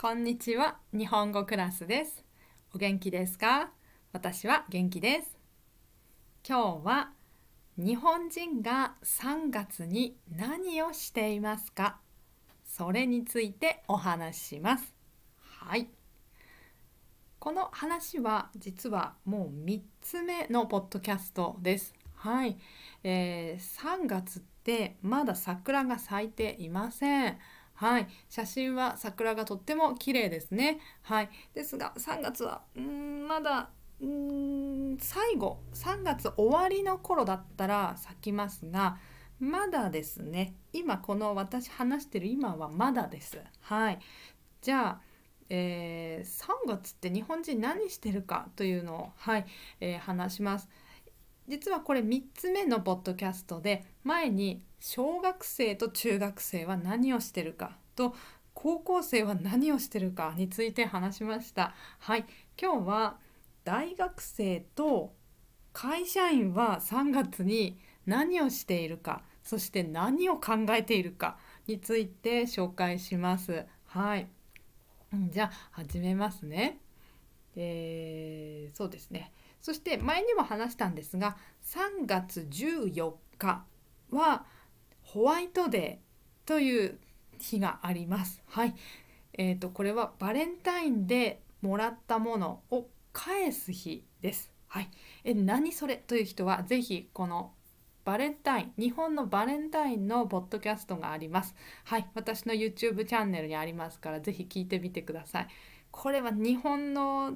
こんにちは日本語クラスですお元気ですか私は元気です今日は日本人が3月に何をしていますかそれについてお話ししますはいこの話は実はもう3つ目のポッドキャストですはい、えー、3月ってまだ桜が咲いていませんはい、写真は桜がとっても綺麗ですね。はい、ですが3月はうんまだうん最後3月終わりの頃だったら咲きますがまだですね今この私話してる今はまだです。はい、じゃあえー、3月って日本人何してるかというのを、はいえー、話します。実はこれ3つ目のポッドキャストで前に小学生と中学生は何をしてるかと高校生は何をしてるかについて話しました。はい、今日は大学生と会社員は3月に何をしているか、そして何を考えているかについて紹介します。はい。じゃあ始めますね。えー、そうですね。そして前にも話したんですが、3月14日はホワイトデーという日があります。はい、えーと、これはバレンタインでもらったものを返す日です。はい、え何それという人は是非このバレンタイン日本のバレンタインのポッドキャストがあります。はい、私の YouTube チャンネルにありますから是非聞いてみてください。これは日本の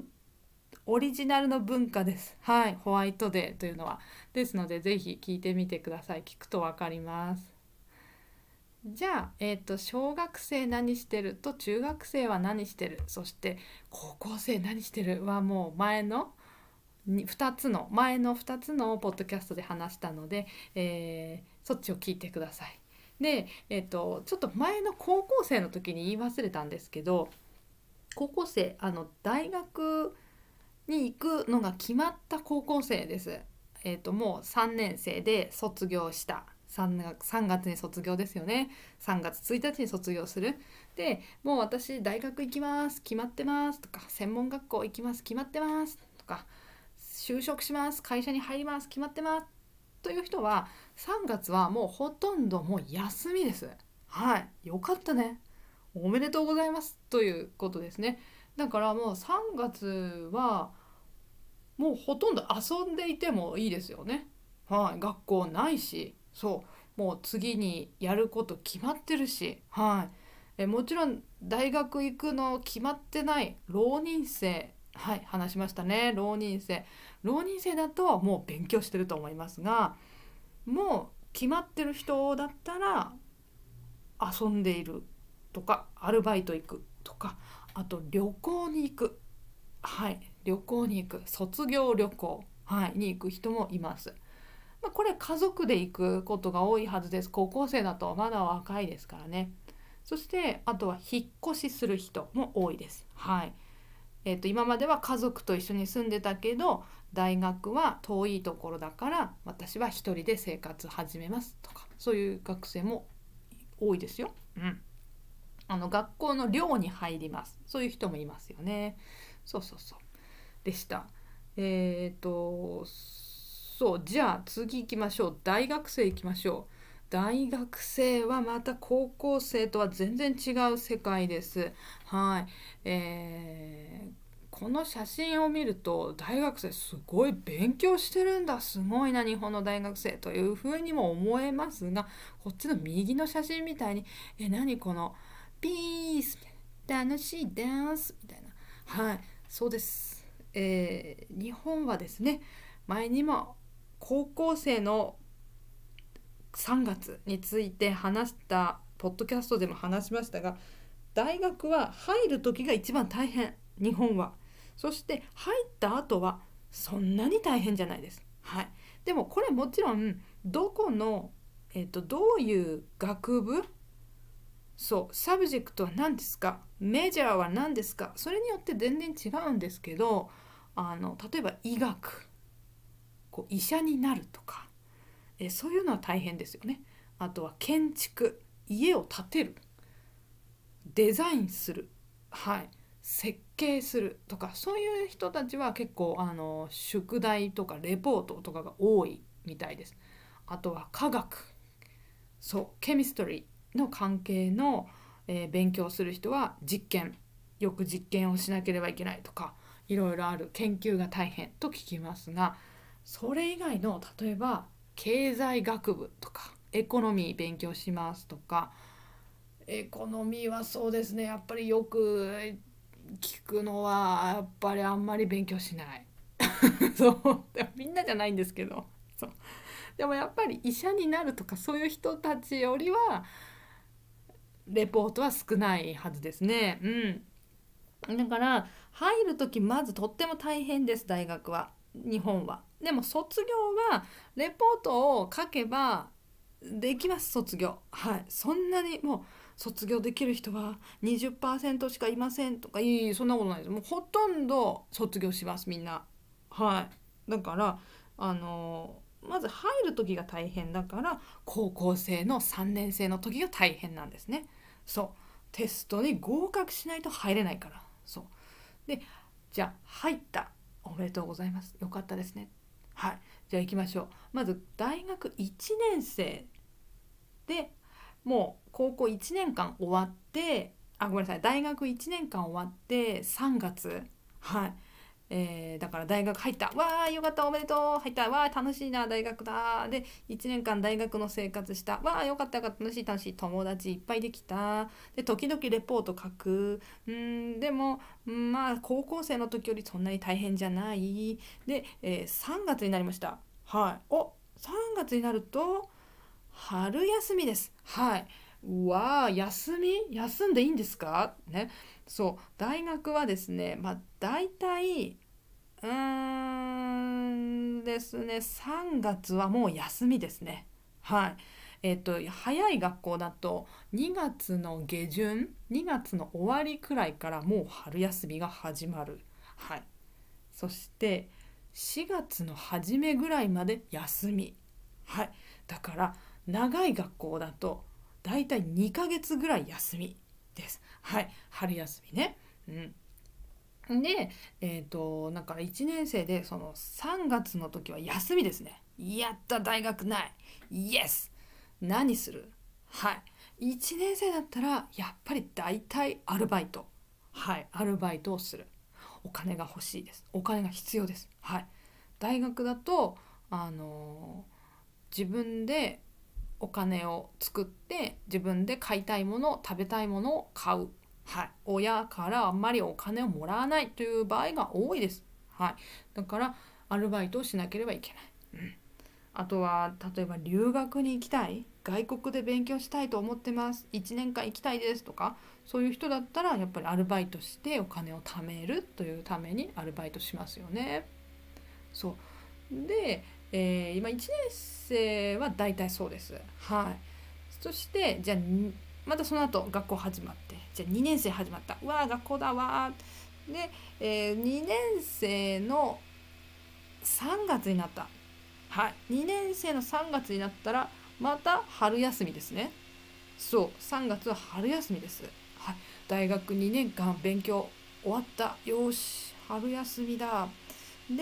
オリジナルの文化です。はい、ホワイトデーというのは。ですので是非聞いてみてください。聞くと分かります。じゃあ、えーと、小学生何してると中学生は何してるそして高校生何してるはもう前の2つの前の2つのポッドキャストで話したので、えー、そっちを聞いてください。で、えーと、ちょっと前の高校生の時に言い忘れたんですけど高校生あの大学に行くのが決まった高校生です。えーと、ともう3年生で卒業した 3, 3月に卒業ですよね3月1日に卒業するでもう私大学行きます決まってますとか専門学校行きます決まってますとか就職します会社に入ります決まってますという人は3月はもうほとんどもう休みですはいよかったねおめでとうございますということですねだからもう3月はもうほとんど遊んでいてもいいですよねはい学校ないしそうもう次にやること決まってるし、はい、えもちろん大学行くの決まってない浪人生はい話しましたね浪人生浪人生だともう勉強してると思いますがもう決まってる人だったら遊んでいるとかアルバイト行くとかあと旅行に行くはい旅行に行く卒業旅行、はい、に行く人もいます。まあ、これ家族で行くことが多いはずです高校生だとまだ若いですからねそしてあとは引っ越しする人も多いですはいえーと、と今までは家族と一緒に住んでたけど大学は遠いところだから私は一人で生活始めますとかそういう学生も多いですよ。うん、あの学校の寮に入りますそういう人もいますよね。そうそうそうでした。えっ、ー、とそうじゃあ次行きましょう大学生行きましょう大学生はまた高校生とは全然違う世界です。はいえー、この写真を見ると大学生すごい勉強してるんだすごいな日本の大学生というふうにも思えますがこっちの右の写真みたいに「え何このピース」楽しいダンス」みたいなはいそうです、えー、日本はですね前にも高校生の3月について話したポッドキャストでも話しましたが大学は入る時が一番大変日本はそして入った後はそんなに大変じゃないです。はい、でもこれもちろんどこの、えーと、とどういう学部そうサブジェクトは何ですかメジャーは何ですかそれによって全然違うんですけどあの例えば医学こう医者になるとか、えそういうのは大変ですよね。あとは建築家を建てるデザインする、はい、設計するとかそういう人たちは結構あの宿題とかレポートとかが多いみたいです。あとは科学そうケミストリーの関係の、えー、勉強する人は実験よく実験をしなければいけないとかいろいろある研究が大変と聞きますが。それ以外の例えば経済学部とかエコノミー勉強しますとかエコノミーはそうですねやっぱりよく聞くのはやっぱりあんまり勉強しない そうみんなじゃないんですけどそうでもやっぱり医者になるとかそういう人たちよりはレポートは少ないはずですねうんだから入る時まずとっても大変です大学は。日本は。でも卒業はレポートを書けばできます卒業。はい、そんなにもう卒業できる人は20%しかいませんとかいいそんなことないですもうほとんど卒業しますみんなはいだからあのまず入る時が大変だから高校生の3年生の時が大変なんですねそうテストに合格しないと入れないからそうでじゃあ入ったおめでとうございますよかったですねはいじゃあ行きましょうまず大学1年生でもう高校1年間終わってあごめんなさい大学1年間終わって3月はいえー、だから大学入ったわーよかったおめでとう入ったわー楽しいな大学だで1年間大学の生活したわーよかったよかった楽しい楽しい友達いっぱいできたで時々レポート書くうんでもまあ高校生の時よりそんなに大変じゃないで、えー、3月になりましたはいお3月になると春休みですはいわあ休み休んでいいんですかねそう大学はですねまあ大体うーんですね3月はもう休みですねはいえっと早い学校だと2月の下旬2月の終わりくらいからもう春休みが始まるはいそして4月の初めぐらいまで休みはいだから長い学校だとだいたい2ヶ月ぐらい休みですはい春休みねうんで、えーと、とだから1年生でその3月の時は休みですね。やった大学ないイエス何するはい1年生だったらやっぱり大体アルバイトはいアルバイトをするお金が欲しいですお金が必要ですはい大学だとあのー、自分でお金を作って自分で買いたいもの食べたいものを買うはい、親からあんまりお金をもらわないという場合が多いです。はい、だからアルバイトをしなければいけない。うん、あとは例えば留学に行きたい外国で勉強したいと思ってます1年間行きたいですとかそういう人だったらやっぱりアルバイトしてお金を貯めるというためにアルバイトしますよね。そうで、えー、今1年生は大体そうです。はい、そしてじゃあまたその後学校始まってじゃあ2年生始まったわあ学校だわーで、えー、2年生の3月になったはい2年生の3月になったらまた春休みですねそう3月は春休みですはい大学2年間勉強終わったよし春休みだで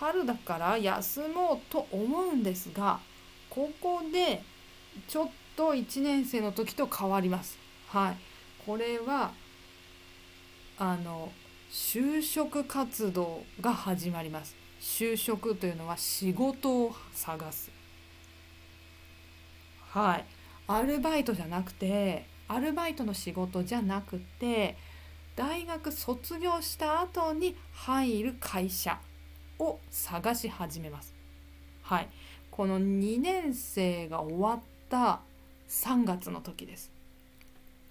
春だから休もうと思うんですがここでちょっとと1年生の時と変わります。はい、これはあの就職活動が始まります。就職というのは仕事を探す。はい、アルバイトじゃなくてアルバイトの仕事じゃなくて大学卒業した後に入る会社を探し始めます。はい、この2年生が終わった3月の時です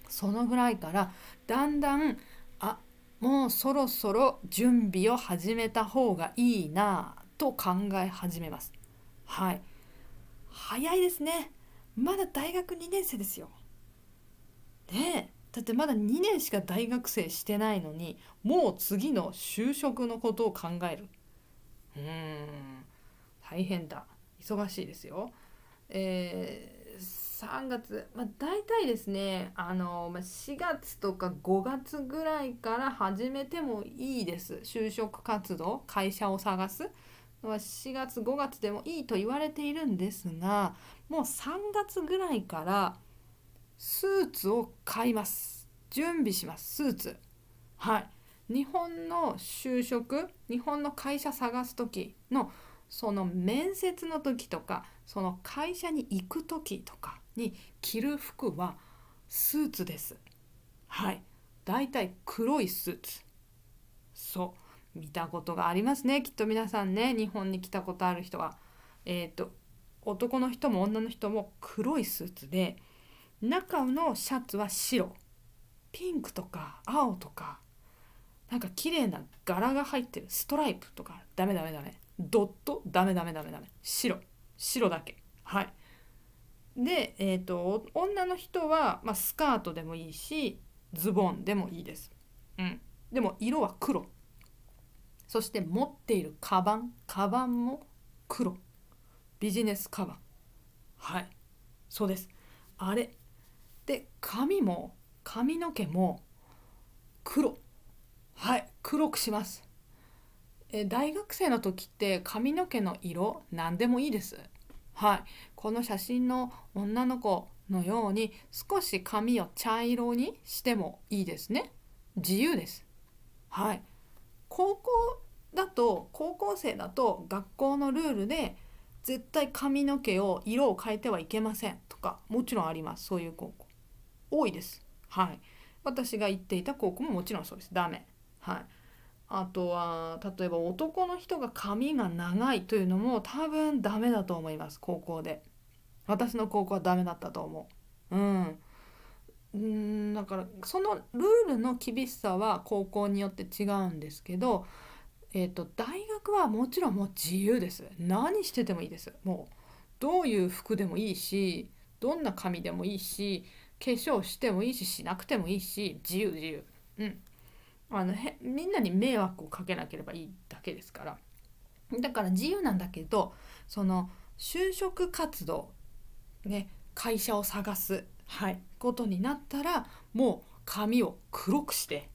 そのぐらいからだんだんあもうそろそろ準備を始めた方がいいなと考え始めますはい早いですねまだ大学2年生ですよねだってまだ2年しか大学生してないのにもう次の就職のことを考えるうーん大変だ忙しいですよえー3月、まあ、大体ですねあの、まあ、4月とか5月ぐらいから始めてもいいです就職活動会社を探すのは4月5月でもいいと言われているんですがもう3月ぐらいからスーツを買います準備しますスーツはい日本の就職日本の会社探す時のその面接の時とかその会社に行く時とかに着る服はスーツです。はい。だいたい黒いスーツ。そう。見たことがありますね。きっと皆さんね、日本に来たことある人は。えっ、ー、と、男の人も女の人も黒いスーツで、中のシャツは白。ピンクとか青とか、なんか綺麗な柄が入ってる。ストライプとか、ダメダメダメ。ドット、ダメダメダメダメ。白。白だけ。はい。で、えーと、と女の人は、まあ、スカートでもいいしズボンでもいいです、うん、でも色は黒そして持っているカバンカバンも黒ビジネスカバンはいそうですあれで髪も髪の毛も黒はい黒くしますえ大学生の時って髪の毛の色何でもいいですはい、この写真の女の子のように少し髪を茶色にしてもいいですね。自由です。はい、高校だと高校生だと学校のルールで絶対髪の毛を色を変えてはいけませんとかもちろんありますそういう高校多いですはい私が行っていた高校ももちろんそうですダメはいあとは例えば男の人が髪が長いというのも多分ダメだと思います高校で私の高校はダメだったと思ううんだからそのルールの厳しさは高校によって違うんですけど、えーと、と大学はもちろんもう自由です何しててもいいですもうどういう服でもいいしどんな髪でもいいし化粧してもいいししなくてもいいし自由自由うんあのへみんなに迷惑をかけなければいいだけですからだから自由なんだけどその就職活動、ね、会社を探す、はい、ことになったらもう髪を黒くして、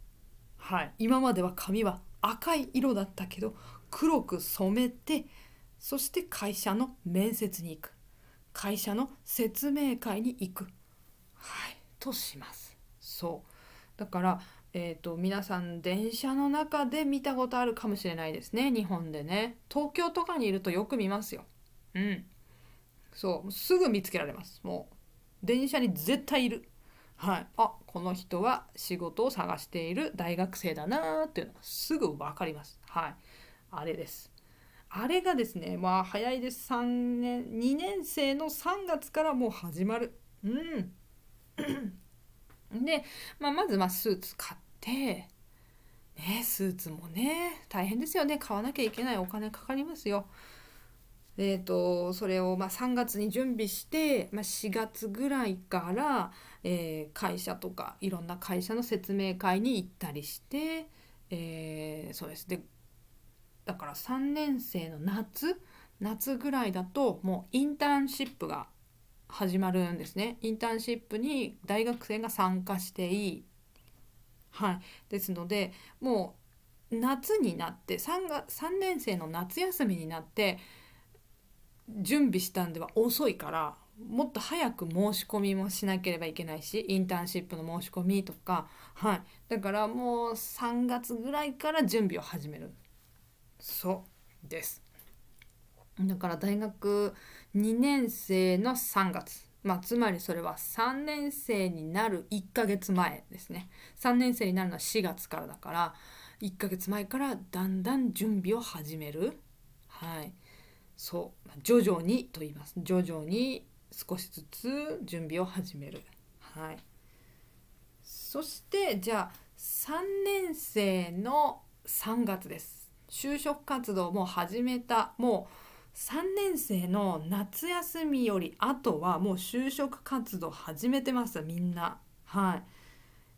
はい、今までは髪は赤い色だったけど黒く染めてそして会社の面接に行く会社の説明会に行く、はい、とします。そうだからえーと、皆さん電車の中で見たことあるかもしれないですね日本でね東京とかにいるとよく見ますようんそうすぐ見つけられますもう電車に絶対いるはいあこの人は仕事を探している大学生だなーっていうのがすぐ分かりますはいあれですあれがですねまあ早いです3年2年生の3月からもう始まるうんで、まあ、まずまスーツ買って、ね、スーツもね大変ですよね買わなきゃいけないお金かかりますよ。えーと、それをま3月に準備して、まあ、4月ぐらいから、えー、会社とかいろんな会社の説明会に行ったりして、えー、そうですでだから3年生の夏夏ぐらいだともうインターンシップが始まるんですねインターンシップに大学生が参加していい、はい、ですのでもう夏になって 3, が3年生の夏休みになって準備したんでは遅いからもっと早く申し込みもしなければいけないしインターンシップの申し込みとか、はい、だからもう3月ぐらいから準備を始めるそうです。だから大学2年生の3月まあ、つまりそれは3年生になる1ヶ月前ですね3年生になるのは4月からだから1ヶ月前からだんだん準備を始めるはいそう徐々にと言います徐々に少しずつ準備を始めるはいそしてじゃあ3年生の3月です就職活動も始めたもう3年生の夏休みよりあとはもう就職活動始めてますみんなはい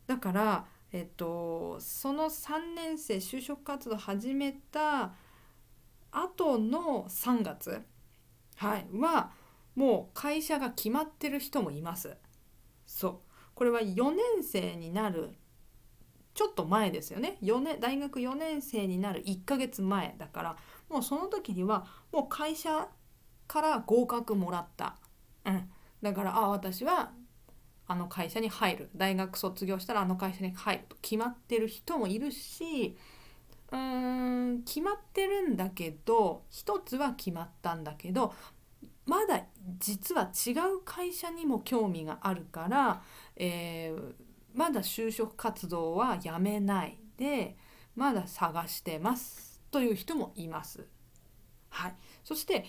だからえっとその3年生就職活動始めた後の3月はいはもう会社が決まってる人もいますそうこれは4年生になるちょっと前ですよね4年大学4年生になる1ヶ月前だからもうその時にはもう会社から合格もらった、うん、だからあ私はあの会社に入る大学卒業したらあの会社に入ると決まってる人もいるしうーん決まってるんだけど一つは決まったんだけどまだ実は違う会社にも興味があるから、えー、まだ就職活動はやめないでまだ探してます。という人もいます。はい、そして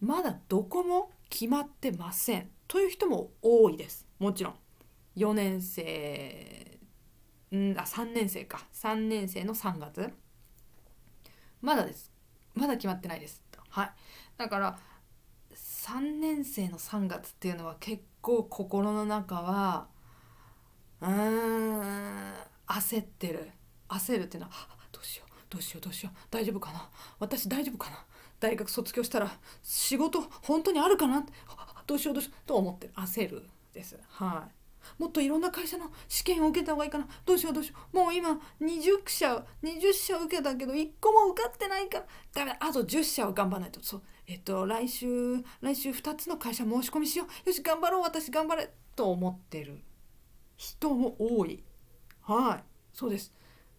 まだどこも決まってませんという人も多いです。もちろん4年生んあ3年生か3年生の3月まだですまだ決まってないですはいだから3年生の3月っていうのは結構心の中はうーん焦ってる焦るっていうのはどうしようどうしよう大丈夫かな私大丈夫かな大学卒業したら仕事本当にあるかなどうしようどうしようと思ってる焦るですはいもっといろんな会社の試験を受けた方がいいかなどうしようどうしようもう今20社20社受けたけど1個も受かってないからだめあと10社は頑張らないとそうえっと来週来週2つの会社申し込みしようよし頑張ろう私頑張れと思ってる人も多いはいそうです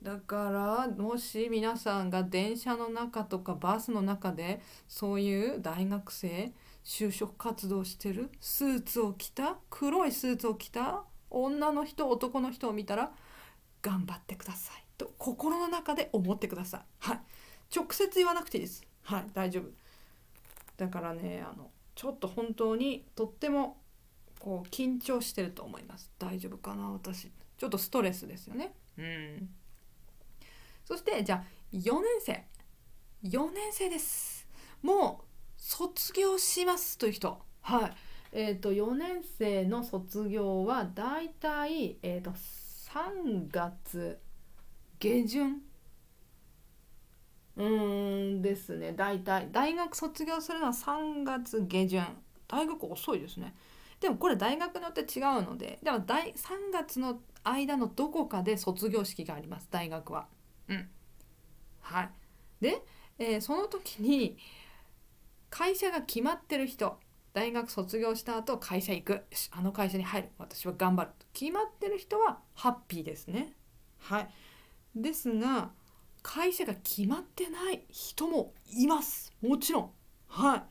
だからもし皆さんが電車の中とかバスの中でそういう大学生就職活動してるスーツを着た黒いスーツを着た女の人男の人を見たら頑張ってくださいと心の中で思ってくださいはい直接言わなくていいですはい大丈夫だからねあのちょっと本当にとってもこう緊張してると思います大丈夫かな私ちょっとストレスですよねうんそしてじゃあ4年生4年生ですもう卒業しますという人はいえっ、ー、と4年生の卒業はだいたい、えーと、3月下旬うんですね大体大学卒業するのは3月下旬大学遅いですねでもこれ大学によって違うのででも大3月の間のどこかで卒業式があります大学はうん。はい。で、えー、その時に会社が決まってる人大学卒業した後会社行くあの会社に入る私は頑張る決まってる人はハッピーですね。はい。ですが会社が決まってない人もいます。もちろん。はい。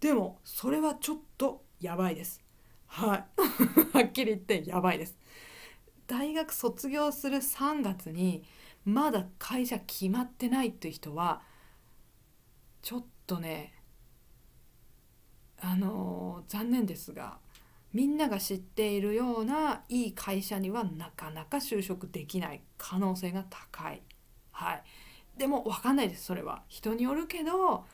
でもそれはちょっとやばいです。はい。はっきり言ってやばいです。大学卒業する3月にまだ会社決まってないっていう人はちょっとねあの残念ですがみんなが知っているようないい会社にはなかなか就職できない可能性が高い。はい、でも分かんないですそれは人によるけど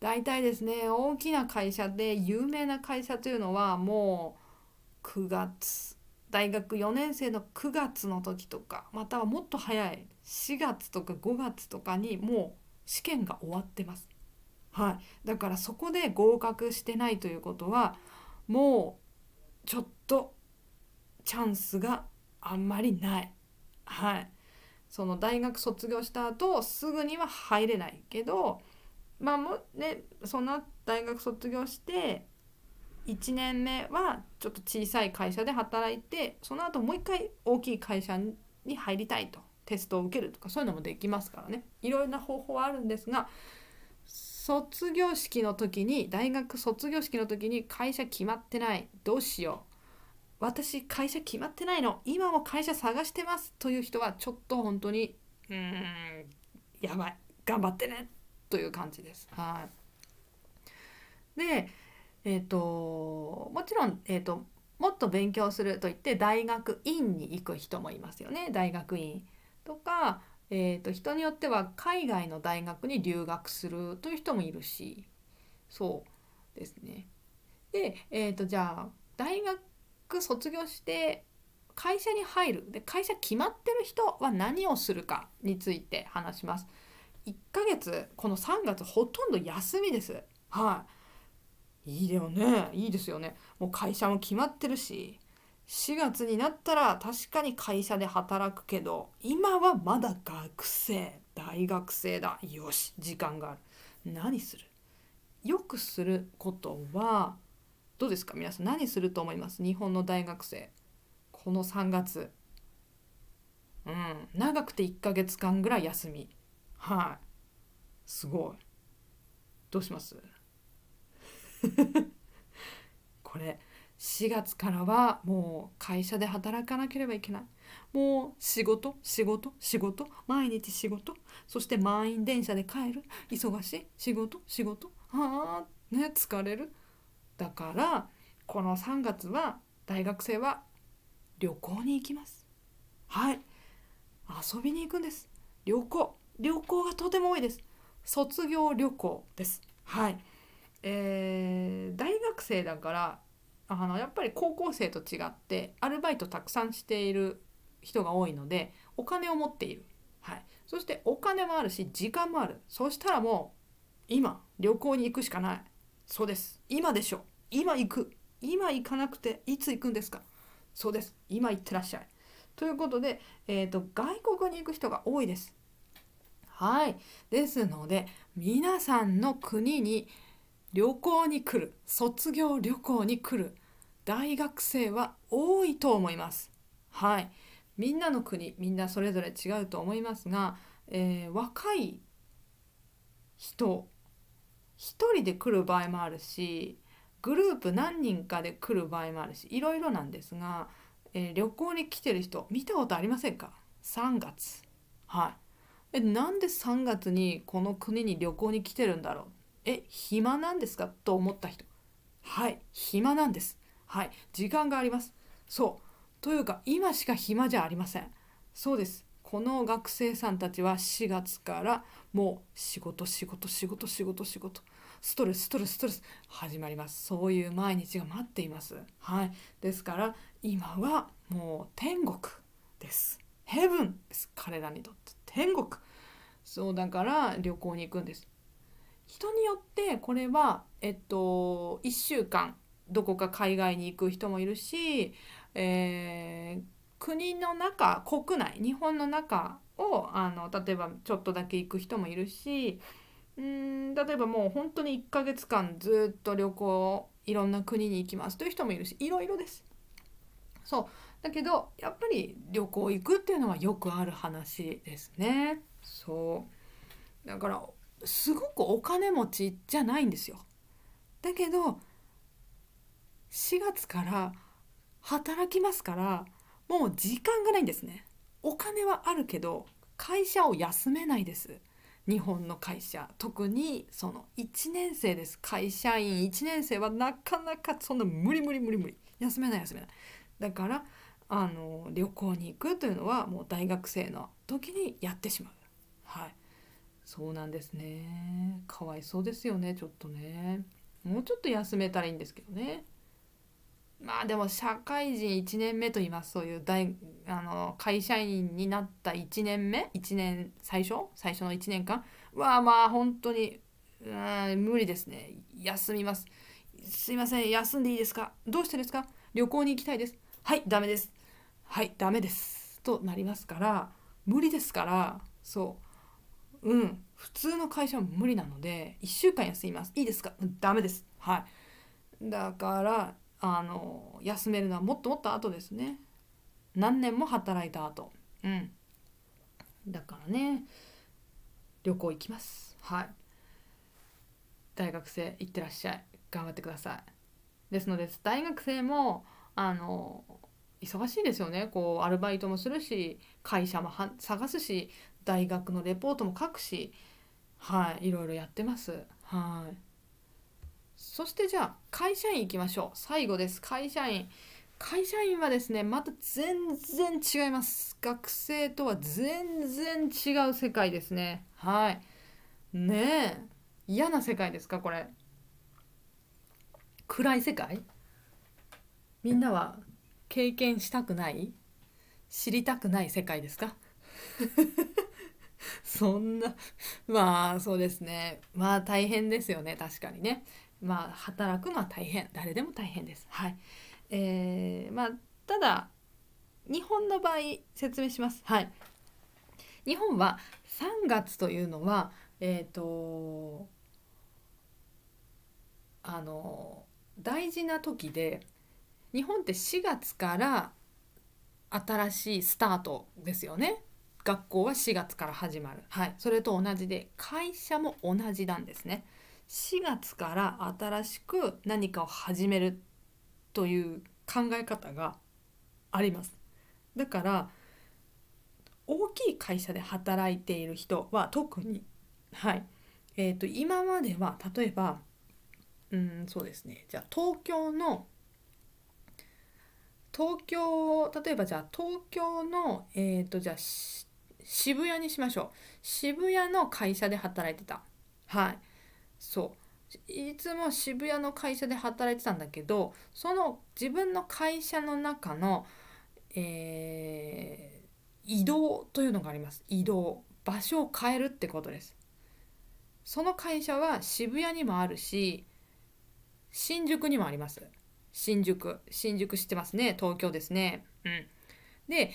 大体ですね大きな会社で有名な会社というのはもう9月大学4年生の9月の時とかまたはもっと早い4月とか5月とかにもう試験が終わってます。はい、だからそこで合格してないということはもうちょっとチャンスがあんまりない。はい、その大学卒業した後すぐには入れないけどまあもねその大学卒業して1年目はちょっと小さい会社で働いてその後もう一回大きい会社に入りたいとテストを受けるとかそういうのもできますからねいろいろな方法はあるんですが卒業式の時に大学卒業式の時に会社決まってないどうしよう私会社決まってないの今も会社探してますという人はちょっと本当にうーんやばい頑張ってねという感じです。はいでえーと、もちろん、えーと、ともっと勉強すると言って大学院に行く人もいますよね大学院。とか、えーと、人によっては海外の大学に留学するという人もいるしそうですね。で、えーと、とじゃあ大学卒業して会社に入るで会社決まってる人は何をするかについて話します。1ヶ月この3月ほとんど休みです。はい、いいだよねいいですよねもう会社も決まってるし4月になったら確かに会社で働くけど今はまだ学生大学生だよし時間がある何するよくすることはどうですか皆さん何すると思います日本の大学生この3月うん長くて1ヶ月間ぐらい休みはいすごいどうします これ4月からはもう会社で働かなければいけないもう仕事仕事仕事毎日仕事そして満員電車で帰る忙しい仕事仕事はあね疲れるだからこの3月は大学生は旅行に行きますはい遊びに行くんです旅行旅行がとても多いです卒業旅行ですはいえー、大学生だからあのやっぱり高校生と違ってアルバイトたくさんしている人が多いのでお金を持っている、はい、そしてお金もあるし時間もあるそしたらもう今旅行に行くしかないそうです今でしょ今行く今行かなくていつ行くんですかそうです今行ってらっしゃいということで、えーと、と外国に行く人が多いですはいですので皆さんの国に旅行に来る卒業旅行に来る大学生は多いと思いますはいみんなの国みんなそれぞれ違うと思いますが、えー、若い人1人で来る場合もあるしグループ何人かで来る場合もあるしいろいろなんですが、えー、旅行に来てる人見たことありませんか ?3 月はいえなんで3月にこの国に旅行に来てるんだろうえ暇なんですかと思った人はい暇なんですはい時間がありますそうというか今しか暇じゃありませんそうですこの学生さんたちは4月からもう仕事仕事仕事仕事仕事ストレスストレスストレス始まりますそういう毎日が待っていますはいですから今はもう天国ですヘブンです彼らにとって天国そうだから旅行に行くんです人によってこれは、えっと、1週間どこか海外に行く人もいるし、えー、国の中国内日本の中をあの例えばちょっとだけ行く人もいるしうん例えばもう本当に1ヶ月間ずっと旅行いろんな国に行きますという人もいるしいろいろです。そうだけどやっぱり旅行行くっていうのはよくある話ですね。そうだからすごくお金持ちじゃないんですよ。だけど4月から働きますからもう時間がないんですね。お金はあるけど会社を休めないです。日本の会社特にその1年生です会社員1年生はなかなかそんな無理無理無理無理休めない休めないだからあの旅行に行くというのはもう大学生の時にやってしまうそうなんですねかわいそうですよねちょっとねもうちょっと休めたらいいんですけどねまあでも社会人1年目と言いますそういう大あの会社員になった1年目1年最初最初の1年間はまあ本当にうん無理ですね休みますすいません休んでいいですかどうしてですか旅行に行きたいですはいダメですはいダメですとなりますから無理ですからそううん普通の会社は無理なので1週間休みますいいですかダメですはいだからあの休めるのはもっともっと後ですね何年も働いた後うんだからね旅行行きますはい大学生行ってらっしゃい頑張ってくださいですので大学生もあの忙しいですよねこうアルバイトもするし会社も探すし大学のレポートも書くし、はい、いろいろやってます。はい。そしてじゃあ会社員行きましょう。最後です。会社員。会社員はですね、また全然違います。学生とは全然違う世界ですね。はい。ねえ。嫌な世界ですか、これ。暗い世界みんなは経験したくない知りたくない世界ですか そんなまあそうですねまあ大変ですよね確かにねまあ働くのは大変誰でも大変ですはいえー、まあただ日本の場合説明しますはい日本は3月というのはえっ、ー、とあの大事な時で日本って4月から新しいスタートですよね学校は4月から始まる、はい、それと同じで会社も同じなんですね4月から新しく何かを始めるという考え方がありますだから大きい会社で働いている人は特にはいえーと、今までは例えばうんそうですねじゃあ東京の東京例えばじゃあ東京のえっ、ー、とじゃあ渋谷にしましょう渋谷の会社で働いてたはいそういつも渋谷の会社で働いてたんだけどその自分の会社の中の、えー、移動というのがあります移動場所を変えるってことですその会社は渋谷にもあるし新宿にもあります新宿新宿知ってますね東京ですねうんで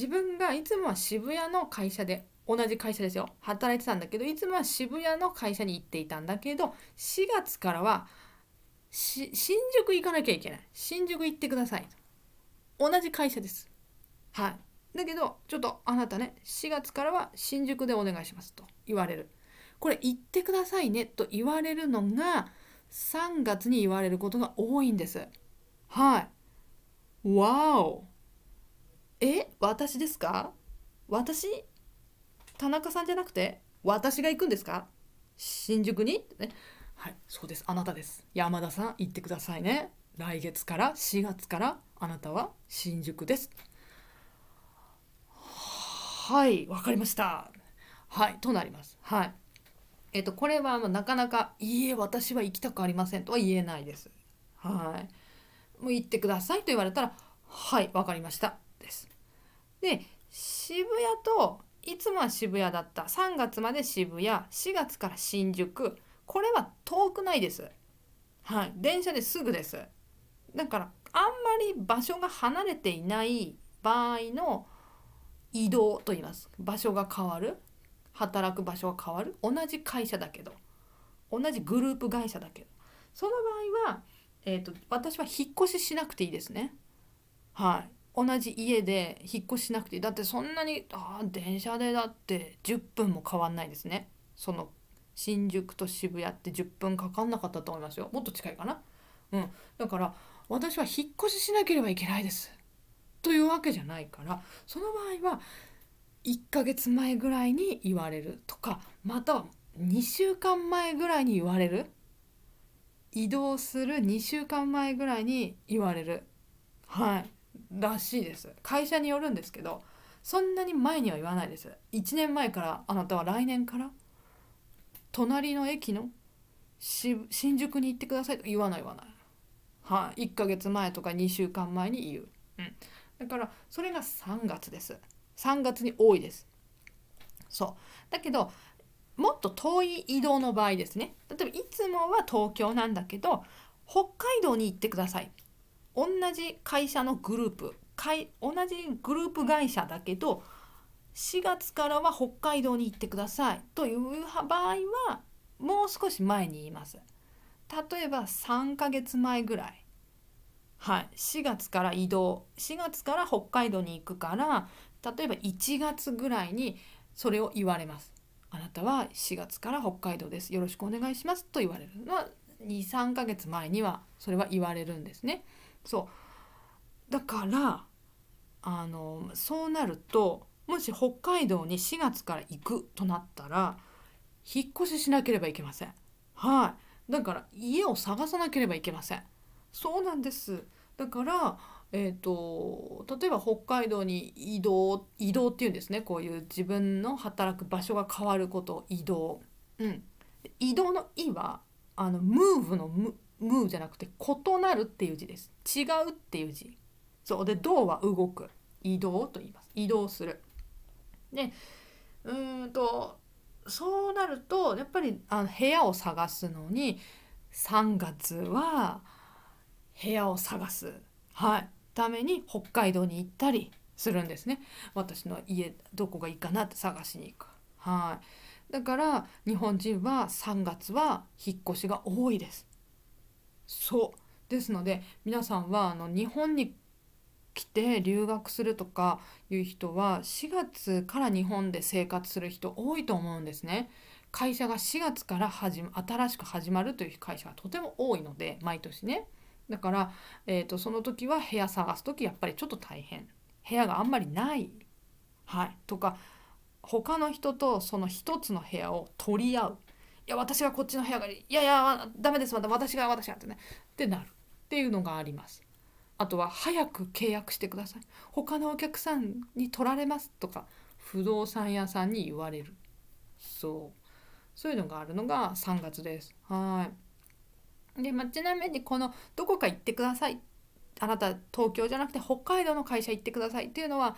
自分がいつもは渋谷の会社で同じ会社ですよ働いてたんだけどいつもは渋谷の会社に行っていたんだけど4月からは新宿行かなきゃいけない新宿行ってください同じ会社ですはいだけどちょっとあなたね4月からは新宿でお願いしますと言われるこれ行ってくださいねと言われるのが3月に言われることが多いんですはいわおえ私ですか私田中さんじゃなくて私が行くんですか新宿にねはいそうですあなたです山田さん行ってくださいね来月から4月からあなたは新宿ですはいわかりましたはいとなりますはいえっ、とこれはなかなか「いいえ私は行きたくありません」とは言えないですはいもう行ってくださいと言われたら「はいわかりましたで渋谷といつもは渋谷だった3月まで渋谷4月から新宿これは遠くないです。はい、電車ですぐです。だからあんまり場所が離れていない場合の移動と言います場所が変わる働く場所が変わる同じ会社だけど同じグループ会社だけどその場合は、えーと、と私は引っ越ししなくていいですねはい同じ家で引っ越しなくてだってそんなにあ電車でだって10分も変わんないですねその新宿と渋谷って10分かかんなかったと思いますよもっと近いかなうんだから私は引っ越ししなければいけないですというわけじゃないからその場合は1ヶ月前ぐらいに言われるとかまたは2週間前ぐらいに言われる移動する2週間前ぐらいに言われるはいらしいです会社によるんですけどそんなに前には言わないです1年前からあなたは来年から隣の駅の新宿に行ってくださいと言わない言わないはい、あ、1ヶ月前とか2週間前に言う、うん、だからそれが3月です3月に多いですそうだけどもっと遠い移動の場合ですね例えばいつもは東京なんだけど北海道に行ってください同じ会社のグループ同じグループ会社だけど4月からは北海道に行ってくださいという場合はもう少し前に言います。例えば3ヶ月前ぐらい。はい、4月から移動4月から北海道に行くから例えば1月ぐらいにそれを言われます。あなたは4月から北海道です。よろしくお願いしますと言われるのは23ヶ月前にはそれは言われるんですね。そうだからあのそうなるともし北海道に4月から行くとなったら引っ越ししなければいけませんはいだから家を探さなければいけませんそうなんですだからえーと、例えば北海道に移動移動っていうんですねこういう自分の働く場所が変わること移動、うん、移動の「い」はあのムーブのムーじゃなくて異なるっていう字です違うっていう字そうで動は動く移動と言います移動するでうんとそうなるとやっぱりあの部屋を探すのに3月は部屋を探す、はい、ために北海道に行ったりするんですね私の家どこがいいかなって探しに行く、はい、だから日本人は3月は引っ越しが多いですそうですので皆さんはあの日本に来て留学するとかいう人は4月から日本で生活する人多いと思うんですね。会社が4月から始、新しく始まるという会社がとても多いので毎年ね。だから、えーと、とその時は部屋探す時やっぱりちょっと大変部屋があんまりない、はい、とか他の人とその1つの部屋を取り合うや私はこっちの部屋がいいいやいやダメですまた私が私がってねってなるっていうのがありますあとは早く契約してください他のお客さんに取られますとか不動産屋さんに言われるそうそういうのがあるのが3月ですはいで、まあ、ちなみにこのどこか行ってくださいあなた東京じゃなくて北海道の会社行ってくださいっていうのは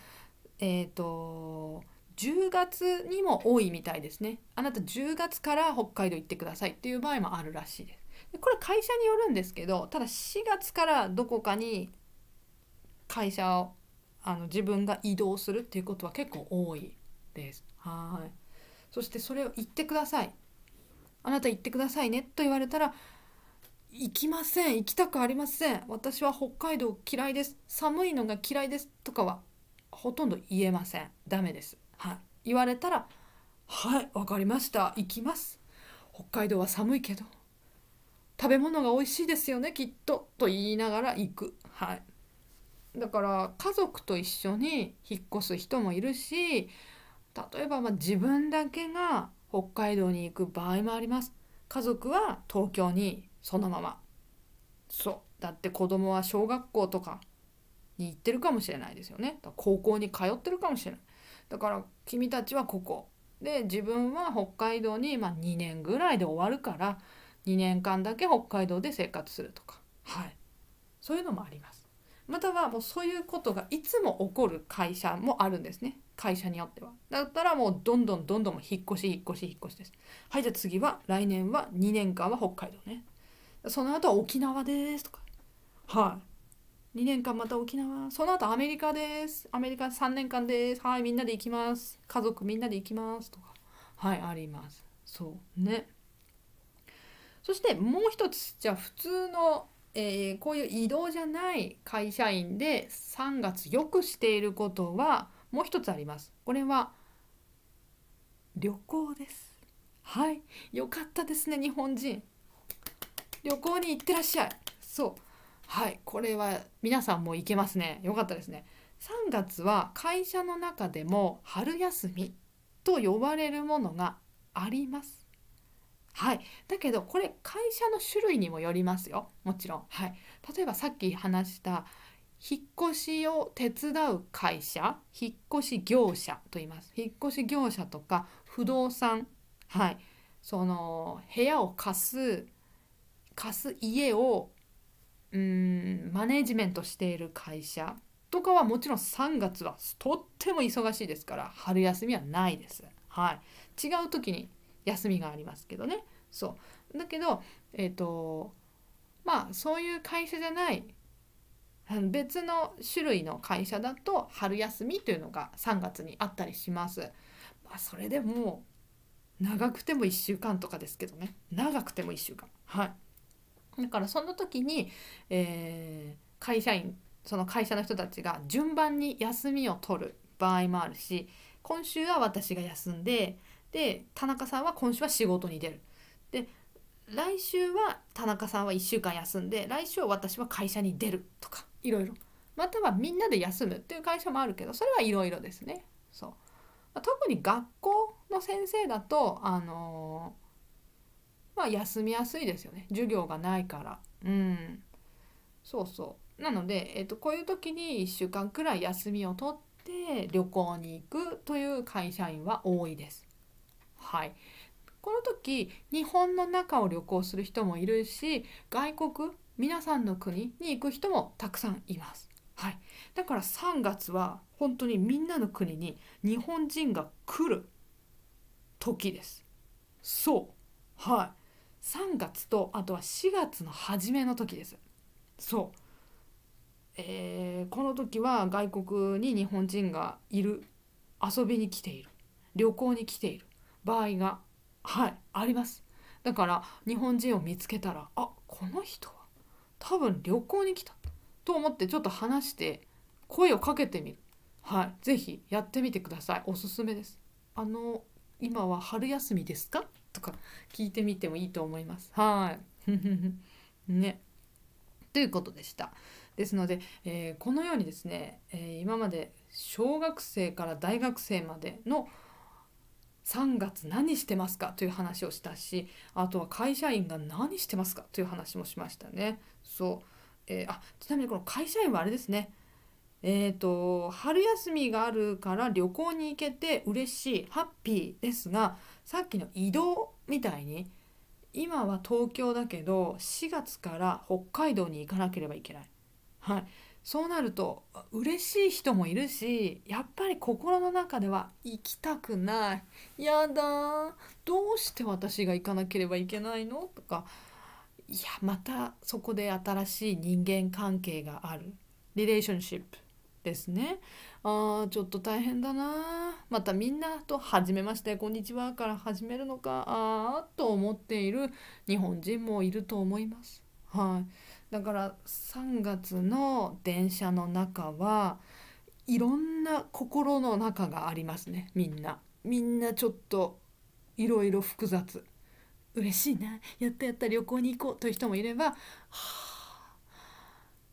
えっ、ー、と10月にも多いみたいですねあなた10月から北海道行ってくださいっていう場合もあるらしいですこれ会社によるんですけどただ4月からどこかに会社をあの自分が移動するっていうことは結構多いですはいそしてそれを言ってくださいあなた行ってくださいねと言われたら行きません行きたくありません私は北海道嫌いです寒いのが嫌いですとかはほとんど言えませんダメですはい、言われたら「はい分かりました行きます」「北海道は寒いけど食べ物が美味しいですよねきっと」と言いながら行く。はい、だから家族と一緒に引っ越す人もいるし例えばま自分だけが北海道に行く場合もあります家族は東京にそのままそうだって子供は小学校とかに行ってるかもしれないですよね高校に通ってるかもしれないだから君たちはここで自分は北海道に、まあ、2年ぐらいで終わるから2年間だけ北海道で生活するとか、はい、そういうのもあります。またはもうそういうことがいつも起こる会社もあるんですね会社によってはだったらもうどんどんどんどん引っ越し引っ越し引っ越しですはいじゃあ次は来年は2年間は北海道ねその後は沖縄ですとかはい2年間また沖縄その後アメリカですアメリカ3年間ですはいみんなで行きます家族みんなで行きますとかはいありますそうねそしてもう一つじゃあ普通の、えー、こういう移動じゃない会社員で3月よくしていることはもう一つありますこれは旅行ですはいよかったですね日本人旅行に行ってらっしゃいそうはいこれは皆さんも行けますね良かったですね3月は会社の中でも春休みと呼ばれるものがありますはい、だけどこれ会社の種類にもよりますよもちろん、はい、例えばさっき話した引っ越しを手伝う会社引っ越し業者と言います引っ越し業者とか不動産はいその部屋を貸す貸す家をうんマネジメントしている会社とかはもちろん3月はとっても忙しいですから春休みはないです。はい、違う時に休みがありますけどね。そうだけど、えーとまあ、そういう会社じゃない別の種類の会社だと春休みというのが3月にあったりします。まあ、それでも長くても1週間とかですけどね長くても1週間。はいだからその時に、えー、会社員その会社の人たちが順番に休みを取る場合もあるし今週は私が休んでで田中さんは今週は仕事に出るで来週は田中さんは1週間休んで来週は私は会社に出るとかいろいろまたはみんなで休むっていう会社もあるけどそれはいろいろですね。そう特に学校の先生だと、あのーまあ、休みやすいですよね授業がないからうんそうそうなので、えーと、こういう時に1週間くらい休みを取って旅行に行くという会社員は多いですはいこの時日本の中を旅行する人もいるし外国皆さんの国に行く人もたくさんいます。はい、だから3月は本当にみんなの国に日本人が来る時です。そう。はい3月とあとは4月の初めの時ですそうえー、この時は外国に日本人がいる遊びに来ている旅行に来ている場合がはいありますだから日本人を見つけたらあこの人は多分旅行に来たと思ってちょっと話して声をかけてみるはい是非やってみてくださいおすすめですあの今は春休みですかとか聞いてみてもいいと思います。はい ねということでした。ですので、えー、このようにですね、えー、今まで小学生から大学生までの3月何してますかという話をしたしあとは会社員が何してますかという話もしましたね。そうえー、あちなみにこの会社員はあれですねえーと、と春休みがあるから旅行に行けて嬉しいハッピーですがさっきの移動みたいに今は東京だけど4月から北海道に行かなければいけない。はい、そうなると嬉しい人もいるしやっぱり心の中では行きたくないやだどうして私が行かなければいけないのとかいやまたそこで新しい人間関係があるリレーションシップですねああちょっと大変だなまたみんなと「はじめましてこんにちは」から始めるのかあーと思っている日本人もいると思います。はい、だから3月の電車の中はいろんな心の中がありますねみんな。みんなちょっといろいろ複雑。嬉しいなやったやった旅行に行こうという人もいれば、はあ、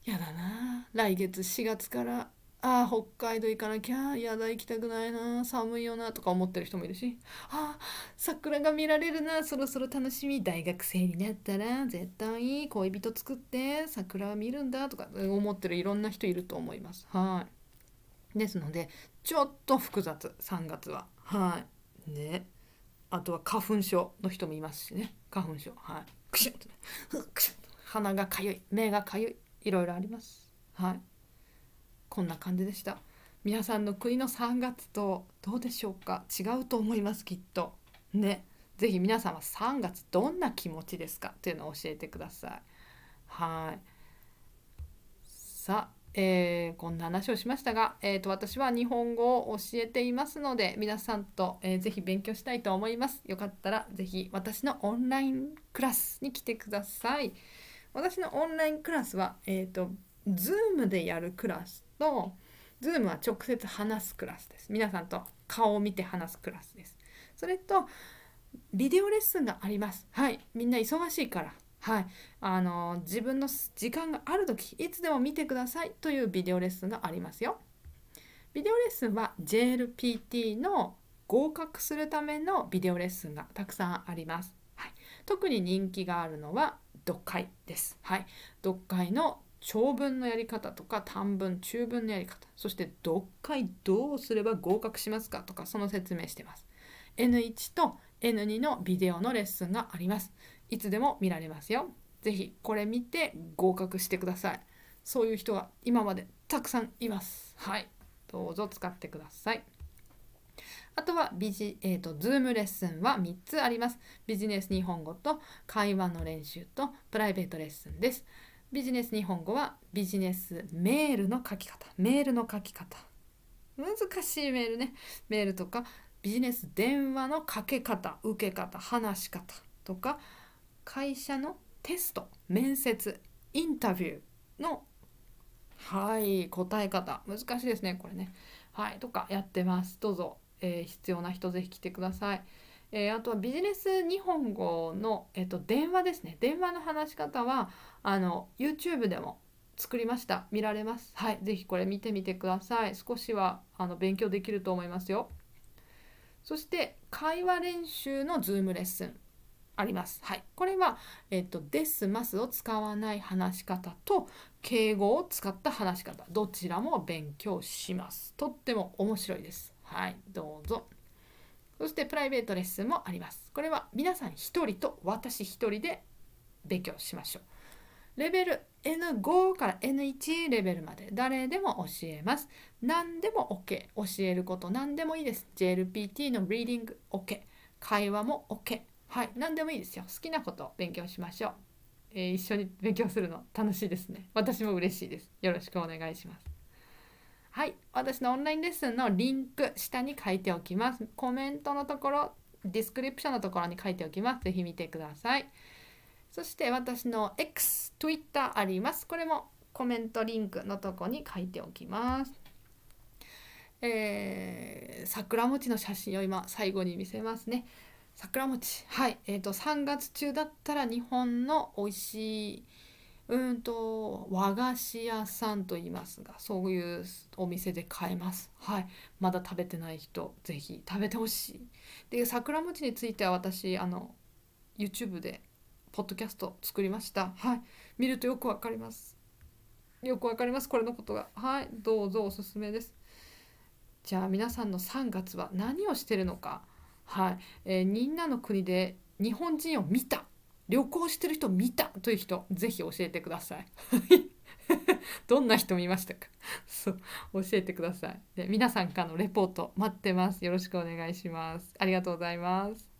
やだな来月4月からああ北海道行かなきゃやだ行きたくないな寒いよなとか思ってる人もいるしああ桜が見られるなそろそろ楽しみ大学生になったら絶対恋人作って桜を見るんだとか思ってるいろんな人いると思いますはいですのでちょっと複雑3月ははいねあとは花粉症の人もいますしね花粉症はいクシゃッとね クシゃッと鼻がかゆい目がかゆいいろいろありますはいこんな感じでした皆さんの国の3月とどうでしょうか違うと思いますきっとね是非皆さんは3月どんな気持ちですかというのを教えてくださいはいさあえー、こんな話をしましたが、えーと、私は日本語を教えていますので皆さんと、えー、ぜひ勉強したいと思います。よかったらぜひ私のオンラインクラスに来てください。私のオンラインクラスは、えーと Zoom でやるクラスと Zoom は直接話すクラスです皆さんと顔を見て話すクラスですそれとビデオレッスンがありますはいみんな忙しいからはい、あの自分の時間がある時いつでも見てくださいというビデオレッスンがありますよ。ビデオレッスンは JLPT の合格するためのビデオレッスンがたくさんあります。はい、特に人気があるのは読解です。はい、読解の長文のやり方とか短文中文のやり方そして読解どうすれば合格しますかとかその説明してます N1 と N2 のビデオのレッスンがありますいつでも見られますよぜひこれ見て合格してくださいそういう人が今までたくさんいますはいどうぞ使ってくださいあとはビジ、えーと、Zoom レッスンは3つありますビジネス日本語と会話の練習とプライベートレッスンですビジネス日本語はビジネスメールの書き方メールの書き方難しいメールねメールとかビジネス電話のかけ方受け方話し方とか会社のテスト面接インタビューのはい答え方難しいですねこれねはいとかやってますどうぞ、えー、必要な人是非来てください。えー、あとはビジネス日本語の、えー、と電話ですね電話の話し方はあの YouTube でも作りました見られますはい是非これ見てみてください少しはあの勉強できると思いますよそして会話練習の Zoom レッスンありますはいこれは、えっ、ー、と、ですますを使わない話し方と敬語を使った話し方どちらも勉強しますとっても面白いですはいどうぞそしてプライベートレッスンもあります。これは皆さん1人と私1人で勉強しましょう。レベル N5 から N1 レベルまで誰でも教えます。何でも OK。教えること何でもいいです。JLPT のリーディング OK。会話も OK。はい。何でもいいですよ。好きなことを勉強しましょう。えー、一緒に勉強するの楽しいですね。私も嬉しいです。よろしくお願いします。はい、私のオンラインレッスンのリンク下に書いておきます。コメントのところ、ディスクリプションのところに書いておきます。ぜひ見てください。そして私の X、Twitter あります。これもコメントリンクのとこに書いておきます。えー、桜餅の写真を今最後に見せますね。桜餅。はい。えっ、ー、と、3月中だったら日本の美味しいうんと和菓子屋さんと言いますがそういうお店で買えますはいまだ食べてない人ぜひ食べてほしいで桜餅については私あの YouTube でポッドキャスト作りましたはい見るとよくわかりますよくわかりますこれのことがはいどうぞおすすめですじゃあ皆さんの3月は何をしてるのかはい、えー、みんなの国で日本人を見た旅行してる人見たという人ぜひ教えてください どんな人見ましたか そう教えてくださいで皆さんからのレポート待ってますよろしくお願いしますありがとうございます